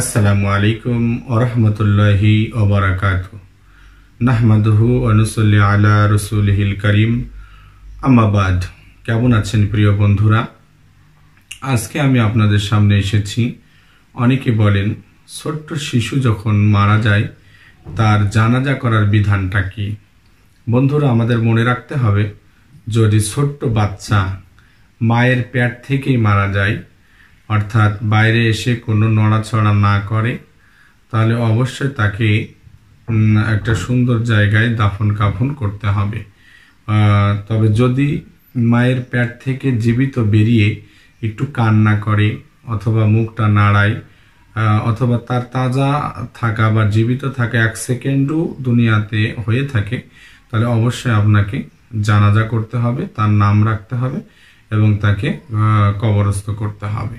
আসসালামু আলাইকুম ওরহমতুল্লাহি ওবরাকাত নাহমাদহু অনুসল্লি আলা হিল করিম আমাবাদ কেমন আছেন প্রিয় বন্ধুরা আজকে আমি আপনাদের সামনে এসেছি অনেকে বলেন ছোট্ট শিশু যখন মারা যায় তার জানাজা করার বিধানটা কি বন্ধুরা আমাদের মনে রাখতে হবে যদি ছোট্ট বাচ্চা মায়ের প্যাট থেকেই মারা যায় অর্থাৎ বাইরে এসে কোনো নড়াচড়া না করে তাহলে অবশ্যই তাকে একটা সুন্দর জায়গায় দাফন কাফন করতে হবে তবে যদি মায়ের প্যাট থেকে জীবিত বেরিয়ে একটু কান্না করে অথবা মুখটা নাড়ায় অথবা তার তাজা থাকা বা জীবিত থাকা এক সেকেন্ডও দুনিয়াতে হয়ে থাকে তাহলে অবশ্যই আপনাকে জানাজা করতে হবে তার নাম রাখতে হবে এবং তাকে কবরস্থ করতে হবে